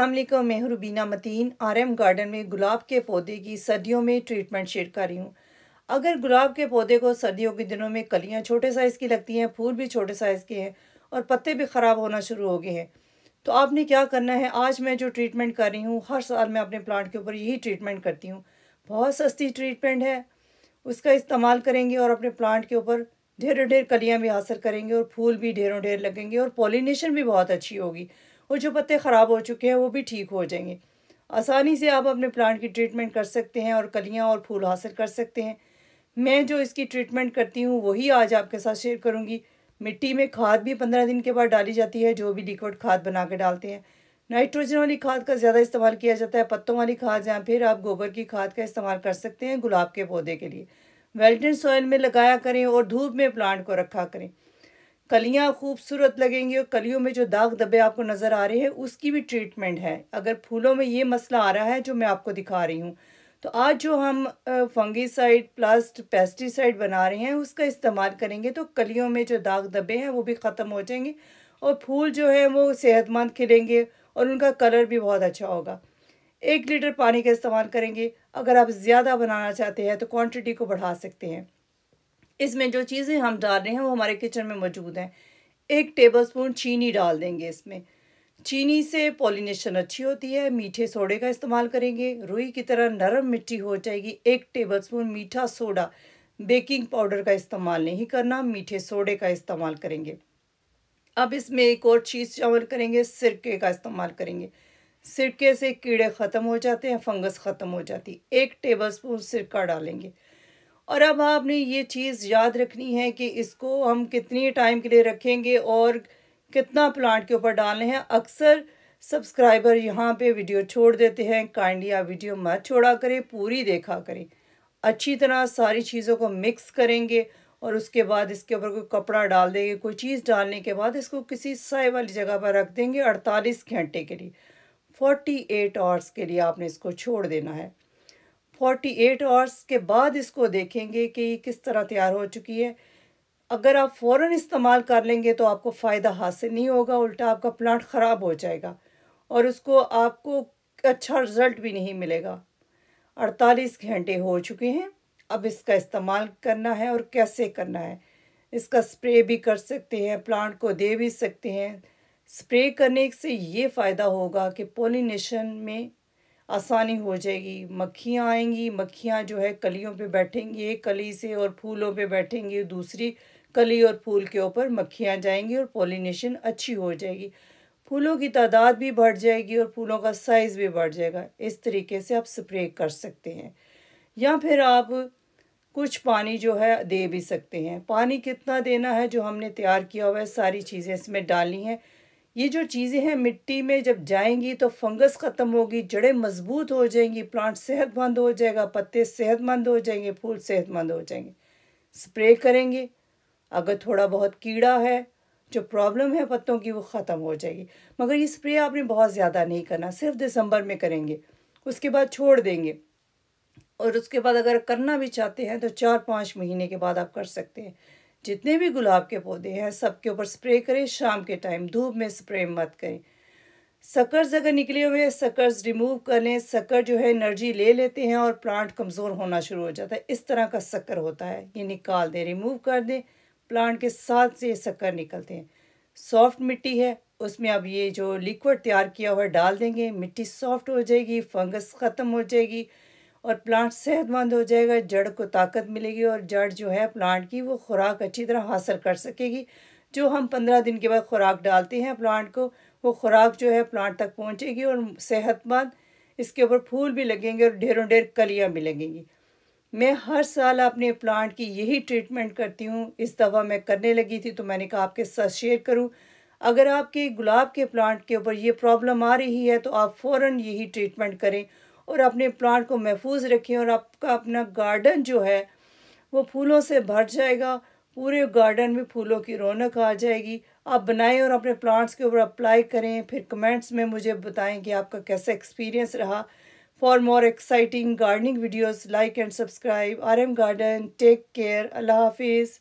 अल्लाम मैं Rubina Mateen RM garden में गुलाब के पौधे की सर्दियों में ट्रीटमेंट शेयर कर रही हूँ अगर गुलाब के पौधे को सर्दियों के दिनों में कलियाँ छोटे साइज़ की लगती हैं फूल भी छोटे साइज़ के हैं और पत्ते भी ख़राब होना शुरू हो गए हैं तो आपने क्या करना है आज मैं जो ट्रीटमेंट कर रही हूँ हर साल मैं अपने प्लांट के ऊपर यही ट्रीटमेंट करती हूँ बहुत सस्ती ट्रीटमेंट है उसका इस्तेमाल करेंगे और अपने प्लांट के ऊपर ढेरों ढेर कलियाँ भी हासिल करेंगे और फूल भी ढेरों ढेर लगेंगे और पॉलिनेशन भी बहुत अच्छी होगी और जो पत्ते ख़राब हो चुके हैं वो भी ठीक हो जाएंगे आसानी से आप अपने प्लांट की ट्रीटमेंट कर सकते हैं और कलियाँ और फूल हासिल कर सकते हैं मैं जो इसकी ट्रीटमेंट करती हूँ वही आज आपके साथ शेयर करूँगी मिट्टी में खाद भी पंद्रह दिन के बाद डाली जाती है जो भी लिक्विड खाद बना के डालते हैं नाइट्रोजन वाली खाद का ज़्यादा इस्तेमाल किया जाता है पत्तों वाली खाद या फिर आप गोबर की खाद का इस्तेमाल कर सकते हैं गुलाब के पौधे के लिए वेल्टन सॉइल में लगाया करें और धूप में प्लांट को रखा करें कलियाँ खूबसूरत लगेंगी और कलियों में जो दाग दबे आपको नज़र आ रहे हैं उसकी भी ट्रीटमेंट है अगर फूलों में ये मसला आ रहा है जो मैं आपको दिखा रही हूँ तो आज जो हम फंगीसाइड प्लस पेस्टिसाइड बना रहे हैं उसका इस्तेमाल करेंगे तो कलियों में जो दाग दबे हैं वो भी ख़त्म हो जाएंगे और फूल जो है वो सेहतमंद खिलेंगे और उनका कलर भी बहुत अच्छा होगा एक लीटर पानी का इस्तेमाल करेंगे अगर आप ज़्यादा बनाना चाहते हैं तो क्वांटिटी को बढ़ा सकते हैं इसमें जो चीज़ें हम डाल रहे हैं वो हमारे किचन में मौजूद हैं एक टेबलस्पून चीनी डाल देंगे इसमें चीनी से पॉलिनेशन अच्छी होती है मीठे सोडे का इस्तेमाल करेंगे रुई की तरह नरम मिट्टी हो जाएगी एक स्पून मीठा सोडा बेकिंग पाउडर का इस्तेमाल नहीं करना मीठे सोडे का इस्तेमाल करेंगे अब इसमें एक और चीज़ शामिल करेंगे सिरके का इस्तेमाल करेंगे सिरके से कीड़े ख़त्म हो जाते हैं फंगस ख़त्म हो जाती एक टेबल स्पून सिरका डालेंगे और अब आपने ये चीज़ याद रखनी है कि इसको हम कितनी टाइम के लिए रखेंगे और कितना प्लांट के ऊपर डालने हैं अक्सर सब्सक्राइबर यहाँ पे वीडियो छोड़ देते हैं काइंडली आप वीडियो मत छोड़ा करें पूरी देखा करें अच्छी तरह सारी चीज़ों को मिक्स करेंगे और उसके बाद इसके ऊपर कोई कपड़ा डाल देंगे कोई चीज़ डालने के बाद इसको किसी साय वाली जगह पर रख देंगे अड़तालीस घंटे के लिए फोर्टी एट आवर्स के लिए आपने इसको छोड़ देना है फोर्टी एट आवर्स के बाद इसको देखेंगे कि ये किस तरह तैयार हो चुकी है अगर आप फ़ौर इस्तेमाल कर लेंगे तो आपको फ़ायदा हासिल नहीं होगा उल्टा आपका प्लांट ख़राब हो जाएगा और उसको आपको अच्छा रिज़ल्ट भी नहीं मिलेगा अड़तालीस घंटे हो चुके हैं अब इसका इस्तेमाल करना है और कैसे करना है इसका स्प्रे भी कर सकते हैं प्लांट को दे भी सकते हैं स्प्रे करने से ये फ़ायदा होगा कि पोलिनेशन में आसानी हो जाएगी मक्खियाँ आएंगी मक्खियाँ जो है कलियों पे बैठेंगी एक कली से और फूलों पे बैठेंगी दूसरी कली और फूल के ऊपर मक्खियाँ जाएंगी और पोलिनेशन अच्छी हो जाएगी फूलों की तादाद भी बढ़ जाएगी और फूलों का साइज़ भी बढ़ जाएगा इस तरीके से आप स्प्रे कर सकते हैं या फिर आप कुछ पानी जो है दे भी सकते हैं पानी कितना देना है जो हमने तैयार किया हुआ है सारी चीज़ें इसमें डालनी हैं ये जो चीज़ें हैं मिट्टी में जब जाएंगी तो फंगस ख़त्म होगी जड़ें मजबूत हो जाएंगी प्लांट सेहतमंद हो जाएगा पत्ते सेहतमंद हो जाएंगे फूल सेहतमंद हो जाएंगे स्प्रे करेंगे अगर थोड़ा बहुत कीड़ा है जो प्रॉब्लम है पत्तों की वो ख़त्म हो जाएगी मगर ये स्प्रे आपने बहुत ज़्यादा नहीं करना सिर्फ दिसंबर में करेंगे उसके बाद छोड़ देंगे और उसके बाद अगर करना भी चाहते हैं तो चार पाँच महीने के बाद आप कर सकते हैं जितने भी गुलाब के पौधे हैं सबके ऊपर स्प्रे करें शाम के टाइम धूप में स्प्रे मत करें सकर्स अगर निकले हुए हैं सकर्स रिमूव कर लें सकर जो है एनर्जी ले लेते हैं और प्लांट कमज़ोर होना शुरू हो जाता है इस तरह का सकर होता है ये निकाल दें रिमूव कर दें प्लांट के साथ से ये सकर निकलते हैं सॉफ्ट मिट्टी है उसमें अब ये जो लिक्विड तैयार किया हुआ डाल देंगे मिट्टी सॉफ्ट हो जाएगी फंगस ख़त्म हो जाएगी और प्लांट सेहतमंद हो जाएगा जड़ को ताकत मिलेगी और जड़ जो है प्लांट की वो खुराक अच्छी तरह हासिल कर सकेगी जो हम पंद्रह दिन के बाद खुराक डालते हैं प्लांट को वो खुराक जो है प्लांट तक पहुंचेगी और सेहतमंद इसके ऊपर फूल भी लगेंगे और ढेरों ढेर कलियाँ भी लगेंगी मैं हर साल अपने प्लांट की यही ट्रीटमेंट करती हूँ इस दफ़ा मैं करने लगी थी तो मैंने कहा आपके साथ शेयर करूँ अगर आपके गुलाब के प्लांट के ऊपर ये प्रॉब्लम आ रही है तो आप फ़ौर यही ट्रीटमेंट करें और अपने प्लांट को महफूज रखें और आपका अपना गार्डन जो है वो फूलों से भर जाएगा पूरे गार्डन में फूलों की रौनक आ जाएगी आप बनाएं और अपने प्लांट्स के ऊपर अप्लाई करें फिर कमेंट्स में मुझे बताएं कि आपका कैसा एक्सपीरियंस रहा for more exciting gardening videos like and subscribe R M Garden take care अल्लाह हाफिज़